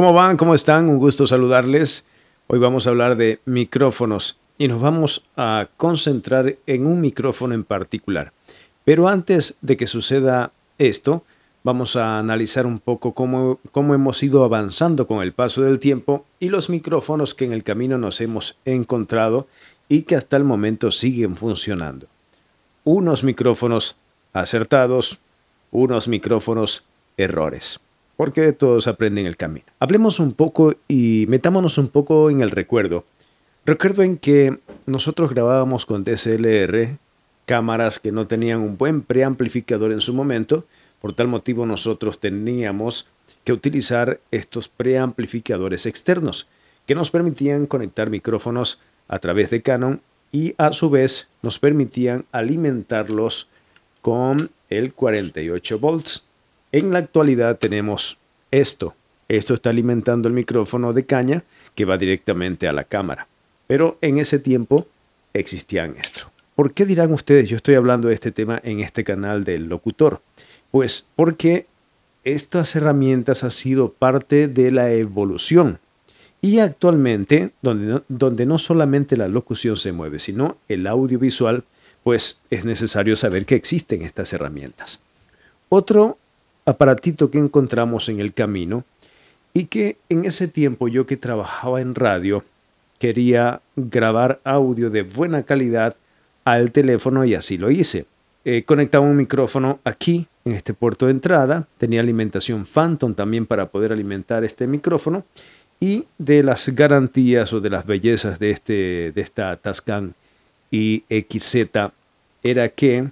¿Cómo van? ¿Cómo están? Un gusto saludarles. Hoy vamos a hablar de micrófonos y nos vamos a concentrar en un micrófono en particular. Pero antes de que suceda esto, vamos a analizar un poco cómo, cómo hemos ido avanzando con el paso del tiempo y los micrófonos que en el camino nos hemos encontrado y que hasta el momento siguen funcionando. Unos micrófonos acertados, unos micrófonos errores porque todos aprenden el camino. Hablemos un poco y metámonos un poco en el recuerdo. Recuerdo en que nosotros grabábamos con DSLR cámaras que no tenían un buen preamplificador en su momento, por tal motivo nosotros teníamos que utilizar estos preamplificadores externos que nos permitían conectar micrófonos a través de Canon y a su vez nos permitían alimentarlos con el 48 volts. En la actualidad tenemos esto. Esto está alimentando el micrófono de caña que va directamente a la cámara. Pero en ese tiempo existían esto. ¿Por qué dirán ustedes yo estoy hablando de este tema en este canal del locutor? Pues porque estas herramientas han sido parte de la evolución. Y actualmente, donde donde no solamente la locución se mueve, sino el audiovisual, pues es necesario saber que existen estas herramientas. Otro aparatito que encontramos en el camino y que en ese tiempo yo que trabajaba en radio quería grabar audio de buena calidad al teléfono y así lo hice. Eh, conectaba un micrófono aquí en este puerto de entrada, tenía alimentación Phantom también para poder alimentar este micrófono y de las garantías o de las bellezas de, este, de esta Tascam IXZ era que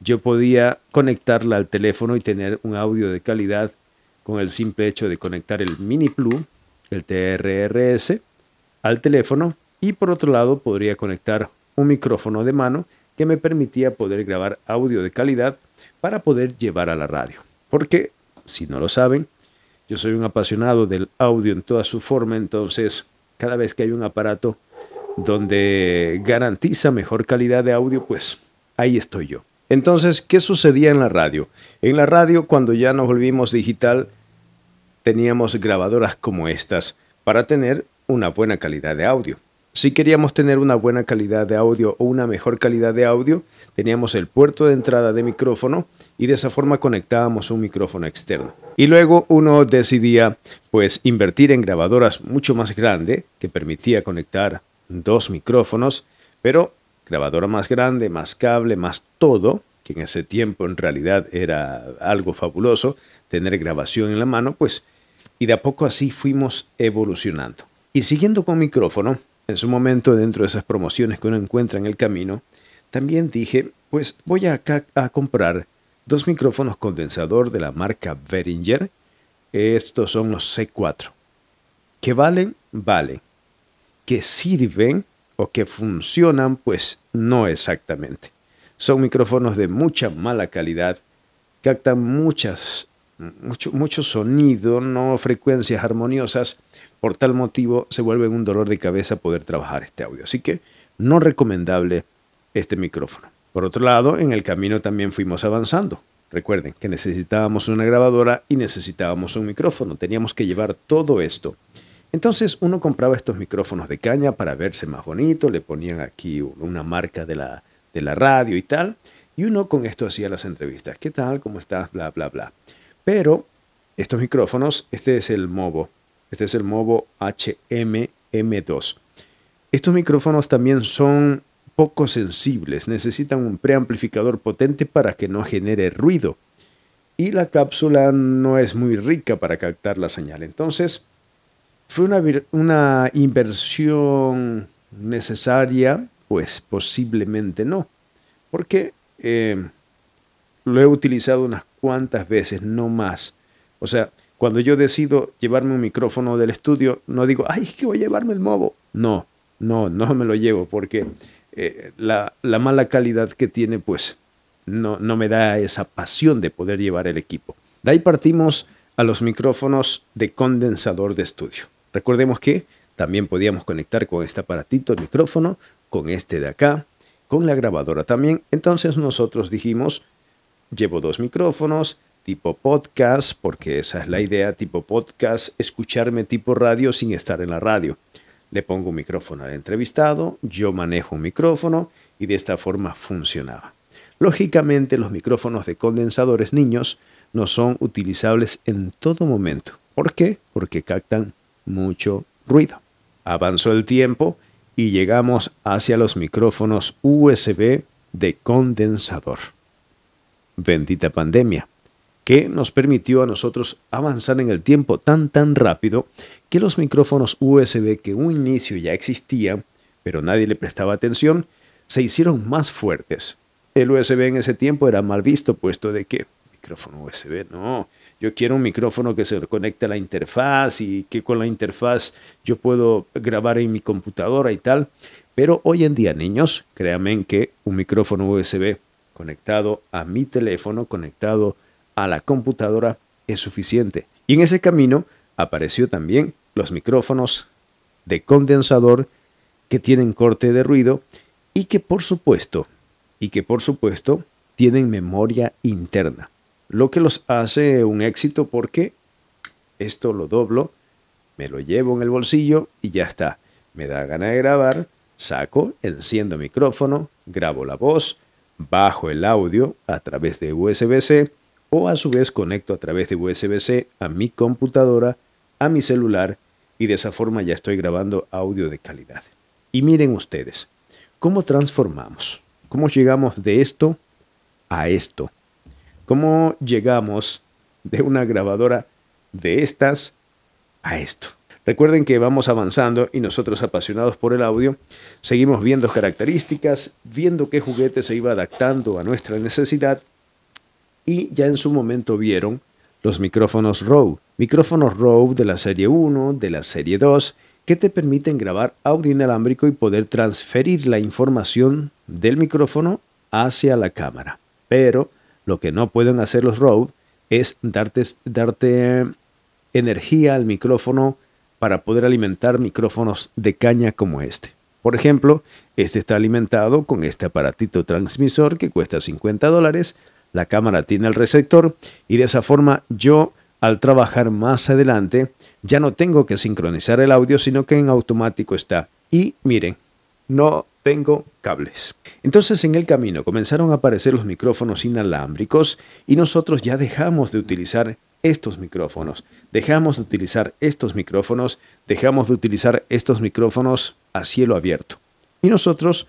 yo podía conectarla al teléfono y tener un audio de calidad con el simple hecho de conectar el Mini Blue, el TRRS, al teléfono y por otro lado podría conectar un micrófono de mano que me permitía poder grabar audio de calidad para poder llevar a la radio. Porque, si no lo saben, yo soy un apasionado del audio en toda su forma, entonces cada vez que hay un aparato donde garantiza mejor calidad de audio, pues ahí estoy yo. Entonces, ¿qué sucedía en la radio? En la radio, cuando ya nos volvimos digital, teníamos grabadoras como estas para tener una buena calidad de audio. Si queríamos tener una buena calidad de audio o una mejor calidad de audio, teníamos el puerto de entrada de micrófono y de esa forma conectábamos un micrófono externo. Y luego uno decidía pues invertir en grabadoras mucho más grande que permitía conectar dos micrófonos, pero grabadora más grande, más cable, más todo, que en ese tiempo en realidad era algo fabuloso, tener grabación en la mano, pues, y de a poco así fuimos evolucionando. Y siguiendo con micrófono, en su momento dentro de esas promociones que uno encuentra en el camino, también dije, pues voy acá a comprar dos micrófonos condensador de la marca Behringer. Estos son los C4. ¿Que valen? Valen. ¿Que sirven? o que funcionan, pues no exactamente. Son micrófonos de mucha mala calidad, captan muchas, mucho, mucho sonido, no frecuencias armoniosas. Por tal motivo se vuelve un dolor de cabeza poder trabajar este audio. Así que no recomendable este micrófono. Por otro lado, en el camino también fuimos avanzando. Recuerden que necesitábamos una grabadora y necesitábamos un micrófono. Teníamos que llevar todo esto. Entonces uno compraba estos micrófonos de caña para verse más bonito, le ponían aquí una marca de la, de la radio y tal, y uno con esto hacía las entrevistas. ¿Qué tal? ¿Cómo estás? Bla, bla, bla. Pero estos micrófonos, este es el Movo, este es el Movo HMM2. Estos micrófonos también son poco sensibles, necesitan un preamplificador potente para que no genere ruido. Y la cápsula no es muy rica para captar la señal. Entonces, fue una, inversión necesaria, pues posiblemente no, porque eh, lo he utilizado unas cuantas veces, no más. O sea, cuando yo decido llevarme un micrófono del estudio, no digo, ay, es que voy a llevarme el mobo. No, no, no me lo llevo porque eh, la, la, mala calidad que tiene, pues, no, no me da esa pasión de poder llevar el equipo. De ahí partimos a los micrófonos de condensador de estudio. Recordemos que también podíamos conectar con este aparatito, el micrófono, con este de acá, con la grabadora también. Entonces nosotros dijimos, llevo dos micrófonos, tipo podcast, porque esa es la idea, tipo podcast, escucharme tipo radio sin estar en la radio. Le pongo un micrófono al entrevistado, yo manejo un micrófono y de esta forma funcionaba. Lógicamente los micrófonos de condensadores niños no son utilizables en todo momento. ¿Por qué? Porque captan mucho ruido. Avanzó el tiempo y llegamos hacia los micrófonos USB de condensador. Bendita pandemia, que nos permitió a nosotros avanzar en el tiempo tan tan rápido que los micrófonos USB que un inicio ya existían, pero nadie le prestaba atención, se hicieron más fuertes. El USB en ese tiempo era mal visto, puesto de que micrófono USB no, yo quiero un micrófono que se conecte a la interfaz y que con la interfaz yo puedo grabar en mi computadora y tal. Pero hoy en día, niños, créanme que un micrófono USB conectado a mi teléfono, conectado a la computadora, es suficiente. Y en ese camino apareció también los micrófonos de condensador que tienen corte de ruido y que por supuesto, y que por supuesto tienen memoria interna lo que los hace un éxito porque esto lo doblo, me lo llevo en el bolsillo y ya está. Me da gana de grabar, saco, enciendo micrófono, grabo la voz, bajo el audio a través de USB-C o a su vez conecto a través de USB-C a mi computadora, a mi celular y de esa forma ya estoy grabando audio de calidad. Y miren ustedes, ¿cómo transformamos? ¿Cómo llegamos de esto a esto? ¿Cómo llegamos de una grabadora de estas a esto? Recuerden que vamos avanzando y nosotros apasionados por el audio, seguimos viendo características, viendo qué juguete se iba adaptando a nuestra necesidad y ya en su momento vieron los micrófonos Rode, micrófonos Rode de la serie 1, de la serie 2, que te permiten grabar audio inalámbrico y poder transferir la información del micrófono hacia la cámara. Pero lo que no pueden hacer los Rode es darte, darte energía al micrófono para poder alimentar micrófonos de caña como este. Por ejemplo, este está alimentado con este aparatito transmisor que cuesta 50 dólares, la cámara tiene el receptor y de esa forma yo al trabajar más adelante ya no tengo que sincronizar el audio sino que en automático está. Y miren, no tengo cables. Entonces en el camino comenzaron a aparecer los micrófonos inalámbricos y nosotros ya dejamos de utilizar estos micrófonos, dejamos de utilizar estos micrófonos, dejamos de utilizar estos micrófonos a cielo abierto. Y nosotros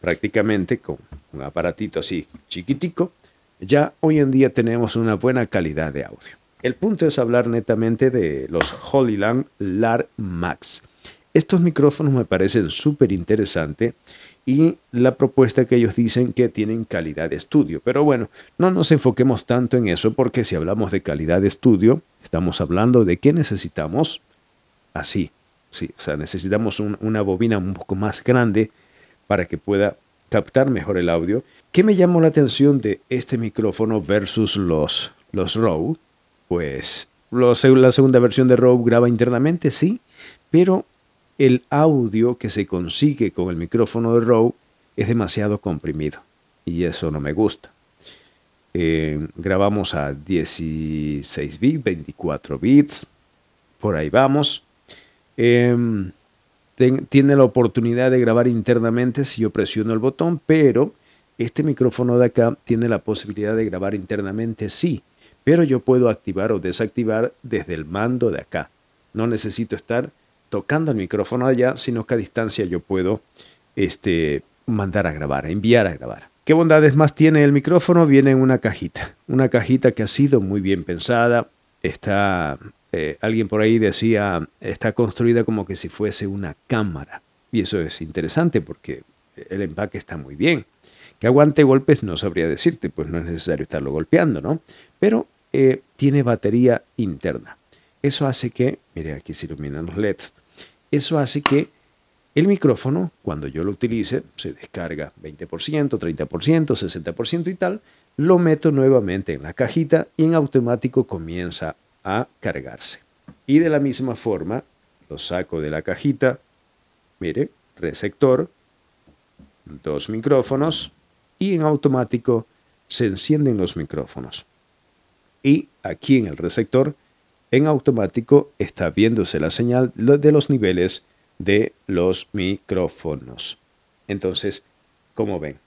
prácticamente con un aparatito así chiquitico, ya hoy en día tenemos una buena calidad de audio. El punto es hablar netamente de los Holyland LAR Max. Estos micrófonos me parecen súper interesantes y la propuesta que ellos dicen que tienen calidad de estudio. Pero bueno, no nos enfoquemos tanto en eso porque si hablamos de calidad de estudio, estamos hablando de qué necesitamos así. Sí, o sea, necesitamos una bobina un poco más grande para que pueda captar mejor el audio. ¿Qué me llamó la atención de este micrófono versus los, los Rode? Pues la segunda versión de Rode graba internamente, sí, pero el audio que se consigue con el micrófono de RAW es demasiado comprimido y eso no me gusta. Eh, grabamos a 16 bits, 24 bits, por ahí vamos. Em, tiene la oportunidad de grabar internamente si yo presiono el botón, pero este micrófono de acá tiene la posibilidad de grabar internamente, sí, pero yo puedo activar o desactivar desde el mando de acá. No necesito estar tocando el micrófono allá, sino que a distancia yo puedo este, mandar a grabar, enviar a grabar. ¿Qué bondades más tiene el micrófono? Viene en una cajita, una cajita que ha sido muy bien pensada, está, eh, alguien por ahí decía, está construida como que si fuese una cámara. Y eso es interesante porque el empaque está muy bien. Que aguante golpes no sabría decirte, pues no es necesario estarlo golpeando, ¿no? Pero eh, tiene batería interna. Eso hace que, mire, aquí se iluminan los LEDs. Eso hace que el micrófono, cuando yo lo utilice, se descarga 20%, 30%, 60% y tal, lo meto nuevamente en la cajita y en automático comienza a cargarse. Y de la misma forma, lo saco de la cajita, mire, receptor, dos micrófonos y en automático se encienden los micrófonos. Y aquí en el receptor en automático está viéndose la señal de los niveles de los micrófonos. Entonces, como ven,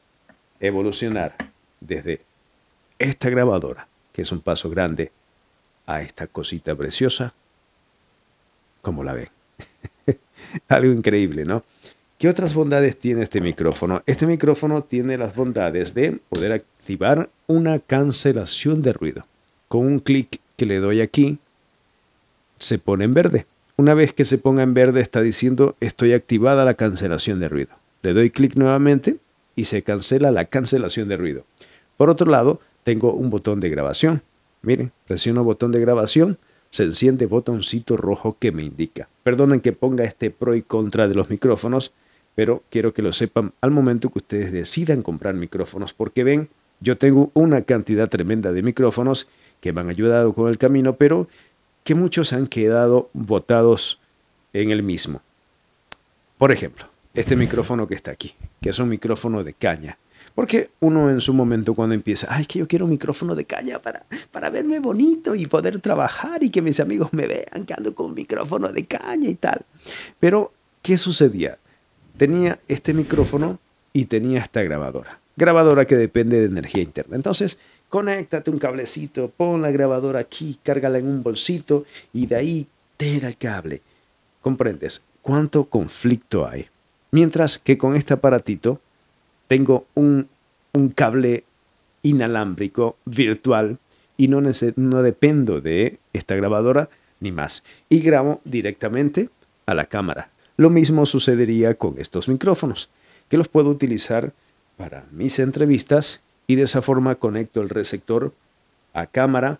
evolucionar desde esta grabadora, que es un paso grande, a esta cosita preciosa, como la ven. Algo increíble, ¿no? ¿Qué otras bondades tiene este micrófono? Este micrófono tiene las bondades de poder activar una cancelación de ruido. Con un clic que le doy aquí, se pone en verde. Una vez que se ponga en verde está diciendo estoy activada la cancelación de ruido. Le doy clic nuevamente y se cancela la cancelación de ruido. Por otro lado, tengo un botón de grabación. Miren, presiono botón de grabación, se enciende botoncito rojo que me indica. Perdonen que ponga este pro y contra de los micrófonos, pero quiero que lo sepan al momento que ustedes decidan comprar micrófonos, porque ven, yo tengo una cantidad tremenda de micrófonos que me han ayudado con el camino, pero que muchos han quedado botados en el mismo. Por ejemplo, este micrófono que está aquí, que es un micrófono de caña. Porque uno en su momento cuando empieza, ay, que yo quiero un micrófono de caña para, para verme bonito y poder trabajar y que mis amigos me vean que ando con un micrófono de caña y tal. Pero, ¿qué sucedía? Tenía este micrófono y tenía esta grabadora. Grabadora que depende de energía interna. Entonces, conéctate un cablecito, pon la grabadora aquí, cárgala en un bolsito y de ahí tira el cable. ¿Comprendes cuánto conflicto hay? Mientras que con este aparatito tengo un, un cable inalámbrico virtual y no, no dependo de esta grabadora ni más. Y grabo directamente a la cámara. Lo mismo sucedería con estos micrófonos, que los puedo utilizar para mis entrevistas y de esa forma conecto el receptor a cámara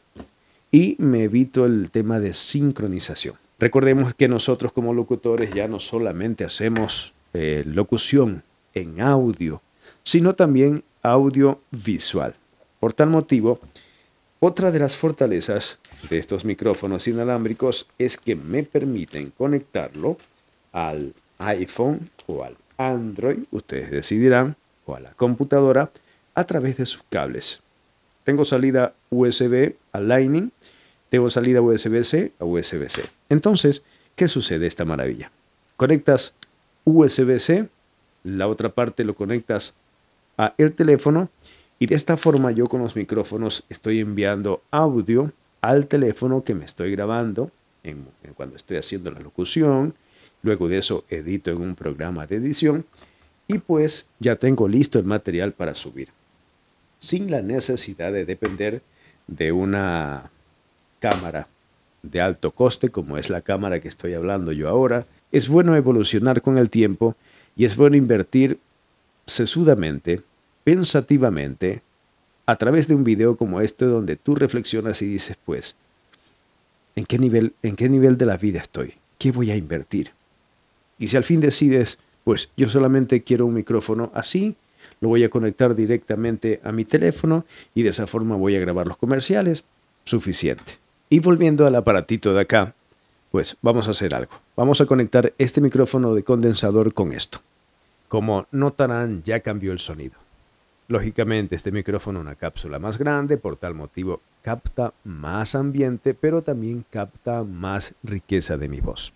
y me evito el tema de sincronización. Recordemos que nosotros como locutores ya no solamente hacemos eh, locución en audio, sino también audiovisual. Por tal motivo, otra de las fortalezas de estos micrófonos inalámbricos es que me permiten conectarlo al iPhone o al Android, ustedes decidirán, o a la computadora, a través de sus cables. Tengo salida USB a Lightning, tengo salida USB-C a USB-C. Entonces, ¿qué sucede esta maravilla? Conectas USB-C, la otra parte lo conectas a el teléfono y de esta forma yo con los micrófonos estoy enviando audio al teléfono que me estoy grabando cuando estoy haciendo la locución. Luego de eso edito en un programa de edición y pues ya tengo listo el material para subir sin la necesidad de depender de una cámara de alto coste, como es la cámara que estoy hablando yo ahora. Es bueno evolucionar con el tiempo y es bueno invertir sesudamente, pensativamente, a través de un video como este donde tú reflexionas y dices, pues, ¿en qué nivel, en qué nivel de la vida estoy? ¿Qué voy a invertir? Y si al fin decides, pues yo solamente quiero un micrófono así lo voy a conectar directamente a mi teléfono y de esa forma voy a grabar los comerciales. Suficiente. Y volviendo al aparatito de acá, pues vamos a hacer algo. Vamos a conectar este micrófono de condensador con esto. Como notarán, ya cambió el sonido. Lógicamente, este micrófono es una cápsula más grande, por tal motivo capta más ambiente, pero también capta más riqueza de mi voz.